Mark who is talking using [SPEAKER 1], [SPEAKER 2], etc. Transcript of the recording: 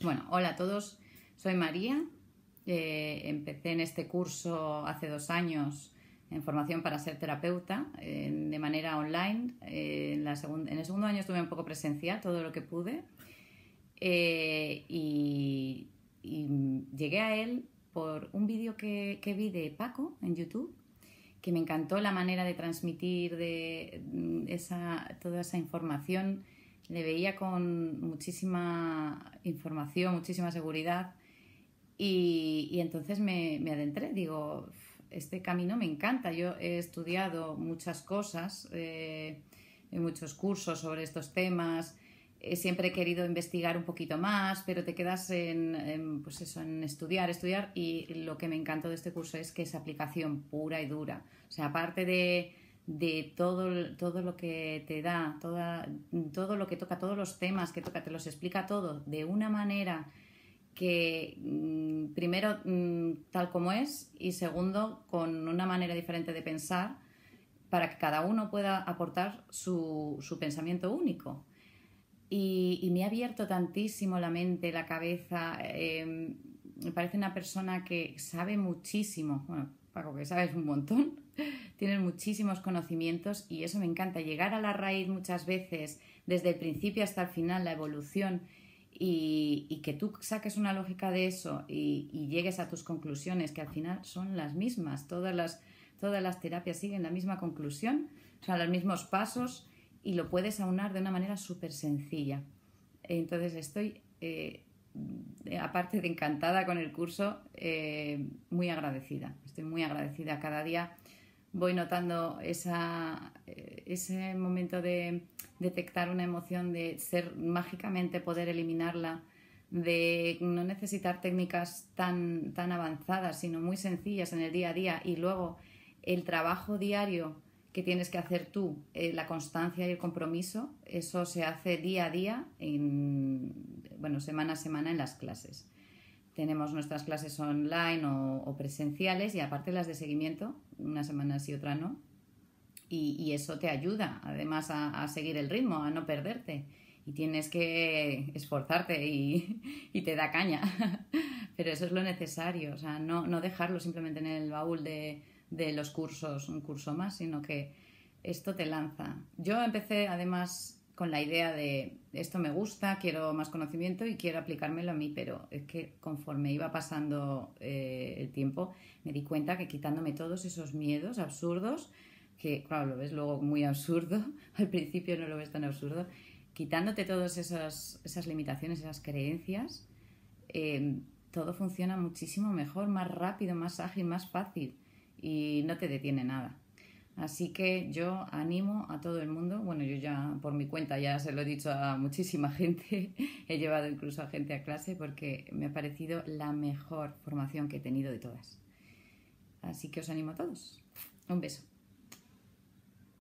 [SPEAKER 1] Bueno, hola a todos, soy María. Eh, empecé en este curso hace dos años en formación para ser terapeuta eh, de manera online. Eh, en, el segundo año estuve un poco presencial, todo lo que pude. Y, llegué a él por un vídeo que, vi de Paco en YouTube que me encantó la manera de transmitir de mm, toda esa información le veía con muchísima información, muchísima seguridad y, entonces me, adentré, digo, este camino me encanta, yo he estudiado muchas cosas, eh, muchos cursos sobre estos temas, eh, siempre he querido investigar un poquito más, pero te quedas en, pues eso, en estudiar, estudiar y lo que me encantó de este curso es que es aplicación pura y dura, o sea, aparte de de todo, todo lo que te da, todo lo que toca, todos los temas que toca, te los explica todo de una manera que mm, primero mm, tal como es y segundo con una manera diferente de pensar para que cada uno pueda aportar su, pensamiento único. Y, me ha abierto tantísimo la mente, la cabeza. Eh, me parece una persona que sabe muchísimo porque sabes un montón, tienes muchísimos conocimientos y eso me encanta, llegar a la raíz muchas veces, desde el principio hasta el final, la evolución y, que tú saques una lógica de eso y, llegues a tus conclusiones, que al final son las mismas, todas las, todas las terapias siguen la misma conclusión, son los mismos pasos y lo puedes aunar de una manera súper sencilla. Entonces estoy... Eh, eh, aparte de encantada con el curso, eh, muy agradecida. Estoy muy agradecida. Cada día voy notando eh, ese momento de detectar una emoción, de ser mágicamente poder eliminarla, de no necesitar técnicas tan, tan avanzadas, sino muy sencillas en el día a día. Y luego el trabajo diario que tienes que hacer tú, la constancia y el compromiso, eso se hace día a día en semana a semana en las clases. Tenemos nuestras clases online o, presenciales y aparte las de seguimiento, una semana sí, otra no. Y, eso te ayuda además a, seguir el ritmo, a no perderte. Y tienes que esforzarte y, te da caña. Pero eso es lo necesario, o sea, no, dejarlo simplemente en el baúl de, de los cursos, un curso más, sino que esto te lanza. Yo empecé además con la idea de esto me gusta, quiero más conocimiento y quiero aplicármelo a mí, pero es que conforme iba pasando eh, el tiempo me di cuenta que quitándome todos esos miedos absurdos, que claro, lo ves luego muy absurdo, al principio no lo ves tan absurdo, quitándote todas esas, esas limitaciones, esas creencias, em, todo funciona muchísimo mejor, más rápido, más ágil, más fácil y no te detiene nada. Así que yo animo a todo el mundo, bueno, yo ya por mi cuenta ya se lo he dicho a muchísima gente, he llevado incluso a gente a clase porque me ha parecido la mejor formación que he tenido de todas. Así que os animo a todos. Un beso.